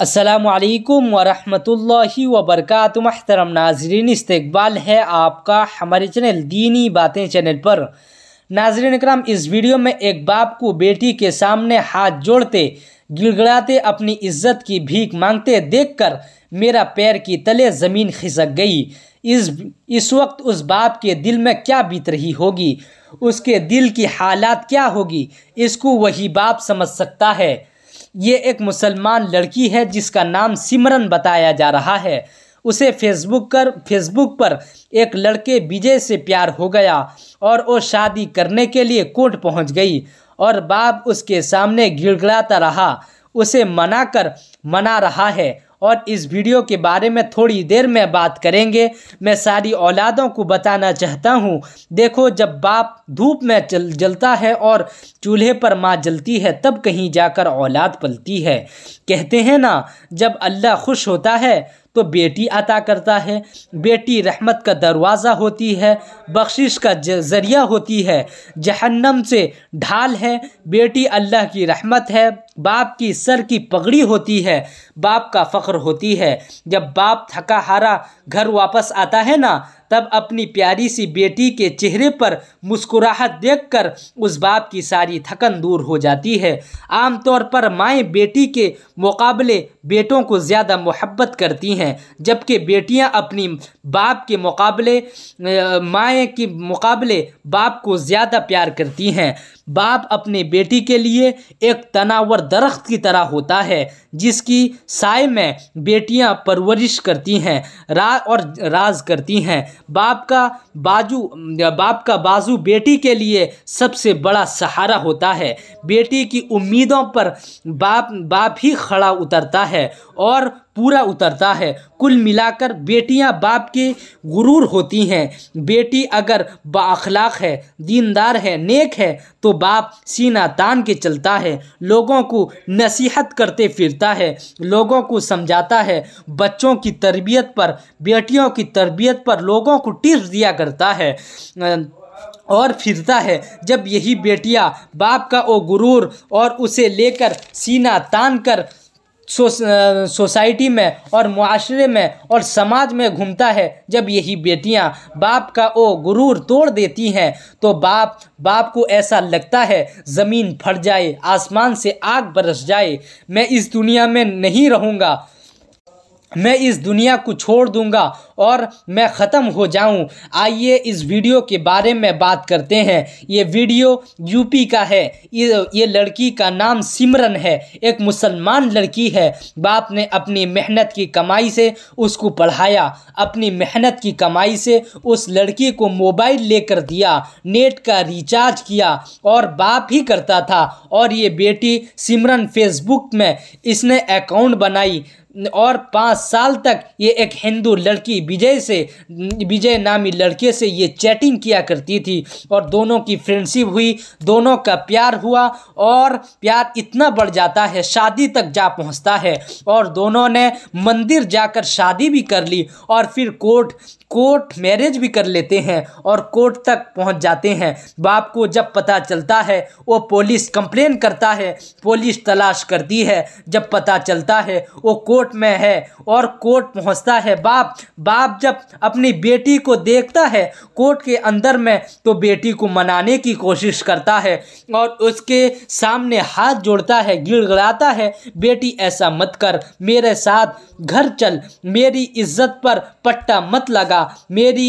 असलकम वरहमतुल्लि वबरक महतरम नाजरीन इस्तबाल है आपका हमारे चैनल दीनी बातें चैनल पर नाजरीन कराम इस वीडियो में एक बाप को बेटी के सामने हाथ जोड़ते गिड़गड़ाते अपनी इज्जत की भीख मांगते देखकर मेरा पैर की तले ज़मीन खिसक गई इस इस वक्त उस बाप के दिल में क्या बीत रही होगी उसके दिल की हालात क्या होगी इसको वही बाप समझ सकता है ये एक मुसलमान लड़की है जिसका नाम सिमरन बताया जा रहा है उसे फेसबुक कर फेसबुक पर एक लड़के विजय से प्यार हो गया और वो शादी करने के लिए कोर्ट पहुंच गई और बाप उसके सामने गिड़गड़ाता रहा उसे मना कर मना रहा है और इस वीडियो के बारे में थोड़ी देर में बात करेंगे मैं सारी औलादों को बताना चाहता हूँ देखो जब बाप धूप में जल जलता है और चूल्हे पर माँ जलती है तब कहीं जाकर औलाद पलती है कहते हैं ना जब अल्लाह खुश होता है तो बेटी अता करता है बेटी रहमत का दरवाज़ा होती है बख्शिश का ज़रिया होती है जहन्नम से ढाल है बेटी अल्लाह की रहमत है बाप की सर की पगड़ी होती है बाप का फ़ख्र होती है जब बाप थका हारा घर वापस आता है ना तब अपनी प्यारी सी बेटी के चेहरे पर मुस्कुराहट देखकर उस बाप की सारी थकन दूर हो जाती है आमतौर पर माएँ बेटी के मुकाबले बेटों को ज़्यादा मोहब्बत करती हैं जबकि बेटियां अपनी बाप के मुकाबले माएँ के मुकाबले बाप को ज़्यादा प्यार करती हैं बाप अपने बेटी के लिए एक तनावर दरख्त की तरह होता है जिसकी साय में बेटियां परवरिश करती हैं रा और राज करती हैं बाप का बाजू बाप का बाजू बेटी के लिए सबसे बड़ा सहारा होता है बेटी की उम्मीदों पर बाप बाप ही खड़ा उतरता है और पूरा उतरता है कुल मिलाकर बेटियां बाप के गुरूर होती हैं बेटी अगर बाखलाक है दीनदार है नेक है तो बाप सीना तान के चलता है लोगों को नसीहत करते फिरता है लोगों को समझाता है बच्चों की तरबियत पर बेटियों की तरबियत पर लोगों को टिप्स दिया करता है और फिरता है जब यही बेटियां बाप का ओ गुरूर और उसे लेकर सीना तान कर सो, सोसाइटी में और माशरे में और समाज में घूमता है जब यही बेटियां बाप का ओ गुरूर तोड़ देती हैं तो बाप बाप को ऐसा लगता है ज़मीन फट जाए आसमान से आग बरस जाए मैं इस दुनिया में नहीं रहूँगा मैं इस दुनिया को छोड़ दूंगा और मैं ख़त्म हो जाऊं आइए इस वीडियो के बारे में बात करते हैं ये वीडियो यूपी का है ये ये लड़की का नाम सिमरन है एक मुसलमान लड़की है बाप ने अपनी मेहनत की कमाई से उसको पढ़ाया अपनी मेहनत की कमाई से उस लड़की को मोबाइल लेकर दिया नेट का रिचार्ज किया और बाप ही करता था और ये बेटी सिमरन फेसबुक में इसने अकाउंट बनाई और पाँच साल तक ये एक हिंदू लड़की विजय से विजय नामी लड़के से ये चैटिंग किया करती थी और दोनों की फ्रेंडशिप हुई दोनों का प्यार हुआ और प्यार इतना बढ़ जाता है शादी तक जा पहुंचता है और दोनों ने मंदिर जाकर शादी भी कर ली और फिर कोर्ट कोर्ट मैरिज भी कर लेते हैं और कोर्ट तक पहुंच जाते हैं बाप को जब पता चलता है वो पुलिस कंप्लेन करता है पुलिस तलाश करती है जब पता चलता है वो कोर्ट में है और कोर्ट पहुंचता है बाप बाप बाप जब अपनी बेटी को देखता है कोर्ट के अंदर में तो बेटी को मनाने की कोशिश करता है और उसके सामने हाथ जोड़ता है गिड़गड़ाता है बेटी ऐसा मत कर मेरे साथ घर चल मेरी इज्जत पर पट्टा मत लगा मेरी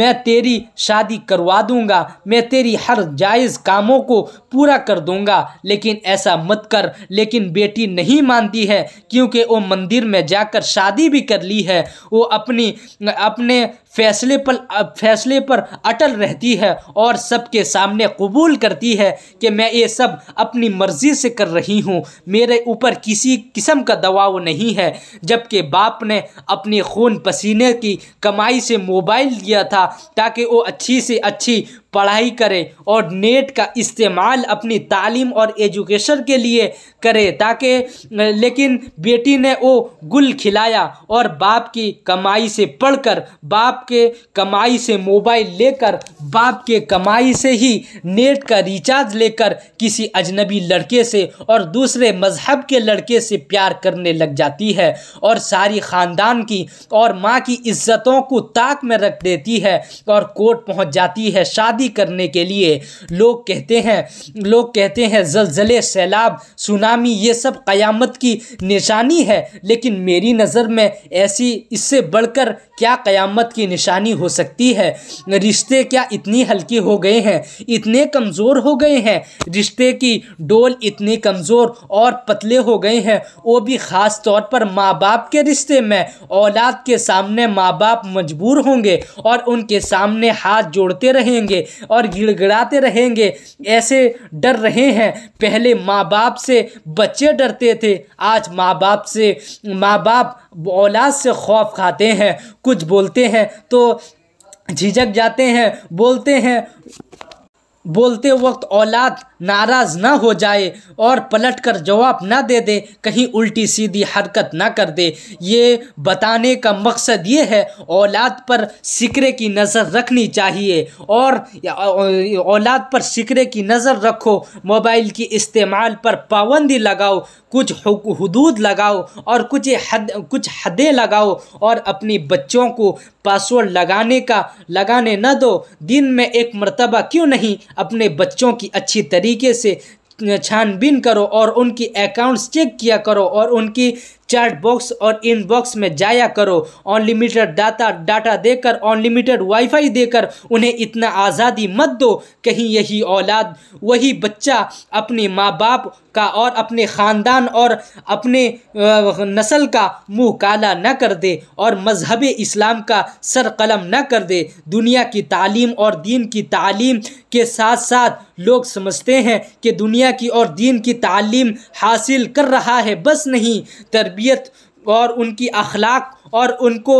मैं तेरी शादी करवा दूंगा मैं तेरी हर जायज़ कामों को पूरा कर दूंगा लेकिन ऐसा मत कर लेकिन बेटी नहीं मानती है क्योंकि वो मंदिर में जाकर शादी भी कर ली है वो अपनी अपने फैसले पर फैसले पर अटल रहती है और सबके सामने कबूल करती है कि मैं ये सब अपनी मर्ज़ी से कर रही हूँ मेरे ऊपर किसी किस्म का दबाव नहीं है जबकि बाप ने अपने खून पसीने की कमाई से मोबाइल दिया था ताकि वो अच्छी से अच्छी पढ़ाई करे और नेट का इस्तेमाल अपनी तालीम और एजुकेशन के लिए करे ताकि लेकिन बेटी ने वो गुल खिलाया और बाप की कमाई से पढ़कर बाप बाप के कमाई से मोबाइल लेकर बाप के कमाई से ही नेट का रिचार्ज लेकर किसी अजनबी लड़के से और दूसरे मजहब के लड़के से प्यार करने लग जाती है और सारी ख़ानदान की और माँ की इज्जतों को ताक में रख देती है और कोर्ट पहुँच जाती है शादी करने के लिए लोग कहते हैं लोग कहते हैं जलजले सैलाब सुनामी ये सब क़यामत की निशानी है लेकिन मेरी नज़र में ऐसी इससे बढ़कर क्या क़यामत की निशानी हो सकती है रिश्ते क्या इतनी हल्के हो गए हैं इतने कमज़ोर हो गए हैं रिश्ते की डोल इतनी कमज़ोर और पतले हो गए हैं वो भी ख़ास तौर पर माँ बाप के रिश्ते में औलाद के सामने माँ बाप मजबूर होंगे और उनके सामने हाथ जोड़ते रहेंगे और गिड़गिड़ाते रहेंगे ऐसे डर रहे हैं पहले माँ बाप से बच्चे डरते थे आज माँ बाप से माँ बाप औलाद से खौफ खाते हैं कुछ बोलते हैं तो झिझक जाते हैं बोलते हैं बोलते वक्त औलाद नाराज ना हो जाए और पलट कर जवाब ना दे दे कहीं उल्टी सीधी हरकत ना कर दे ये बताने का मकसद ये है औलाद पर सिकरे की नज़र रखनी चाहिए और औलाद पर सिकरे की नज़र रखो मोबाइल की इस्तेमाल पर पाबंदी लगाओ कुछ हदूद लगाओ और कुछ हद कुछ हदें लगाओ और अपनी बच्चों को पासवर्ड लगाने का लगाने न दो दिन में एक मरतबा क्यों नहीं अपने बच्चों की अच्छी तरीके से छानबीन करो और उनकी अकाउंट्स चेक किया करो और उनकी चैट बॉक्स और इनबॉक्स में जाया करो अनलिमिटेड डाटा डाटा देकर अनलिमिटेड वाईफाई देकर उन्हें इतना आज़ादी मत दो कहीं यही औलाद वही बच्चा अपने माँ बाप का और अपने ख़ानदान और अपने नस्ल का मुँह काला न कर दे और मजहब इस्लाम का सर कलम न कर दे दुनिया की तालीम और दीन की तालीम के साथ साथ लोग समझते हैं कि दुनिया की और दीन की तालीम हासिल कर रहा है बस नहीं तरब तरबियत और उनकी अखलाक और उनको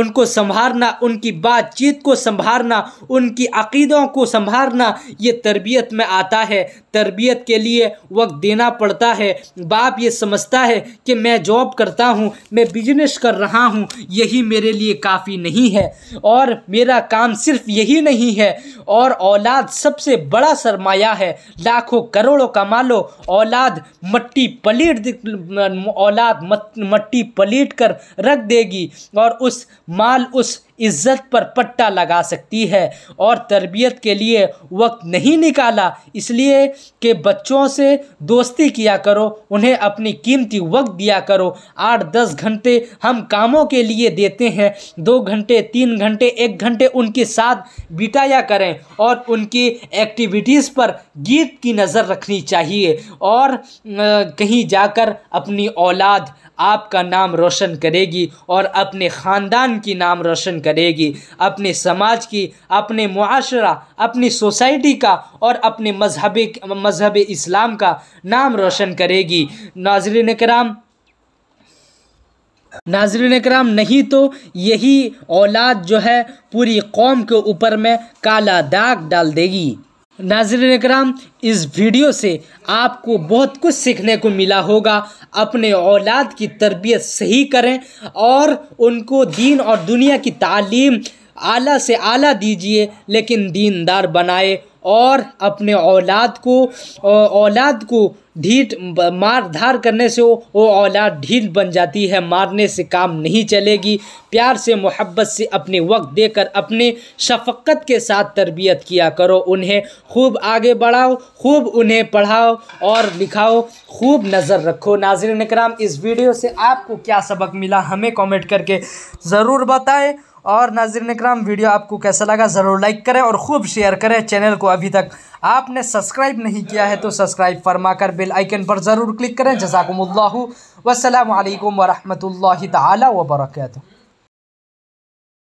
उनको संभालना उनकी बातचीत को संभालना उनकी अकीदों को संभालना ये तरबियत में आता है तरबियत के लिए वक्त देना पड़ता है बाप ये समझता है कि मैं जॉब करता हूँ मैं बिजनेस कर रहा हूँ यही मेरे लिए काफ़ी नहीं है और मेरा काम सिर्फ यही नहीं है और औलाद सबसे बड़ा सरमाया है लाखों करोड़ों कमा लो औलाद मट्टी पलीट औलाद मट्टी पलीट कर रख देगी मिलेगी और उस माल उस इज़्ज़त पर पट्टा लगा सकती है और तरबियत के लिए वक्त नहीं निकाला इसलिए कि बच्चों से दोस्ती किया करो उन्हें अपनी कीमती वक्त दिया करो आठ दस घंटे हम कामों के लिए देते हैं दो घंटे तीन घंटे एक घंटे उनके साथ बिताया करें और उनकी एक्टिविटीज़ पर गीत की नज़र रखनी चाहिए और कहीं जाकर अपनी औलाद आपका नाम रोशन करेगी और अपने ख़ानदान की नाम रोशन करेगी करेगी अपने समाज की अपने माशरा अपनी सोसाइटी का और अपने मजहब मजहब इस्लाम का नाम रोशन करेगी नाजरन कराम नाजरन कराम नहीं तो यही औलाद जो है पूरी कौम के ऊपर में काला दाग डाल देगी नाजर कराम इस वीडियो से आपको बहुत कुछ सीखने को मिला होगा अपने औलाद की तरबियत सही करें और उनको दीन और दुनिया की तालीम आला से आला दीजिए लेकिन दीनदार बनाए और अपने औलाद को औलाद को ढीठ मार धार करने से वो औलाद ढील बन जाती है मारने से काम नहीं चलेगी प्यार से मोहब्बत से अपने वक्त देकर अपने शफक्त के साथ तरबियत किया करो उन्हें खूब आगे बढ़ाओ खूब उन्हें पढ़ाओ और लिखाओ खूब नज़र रखो नाजिर कराम इस वीडियो से आपको क्या सबक मिला हमें कमेंट करके ज़रूर बताएं और नाजरन कराम वीडियो आपको कैसा लगा ज़रूर लाइक करें और ख़ूब शेयर करें चैनल को अभी तक आपने सब्सक्राइब नहीं किया है तो सब्सक्राइब फरमा कर बेल आइकन पर ज़रूर क्लिक करें जजाकम्ला वसलम वरहमल ताली वबरकू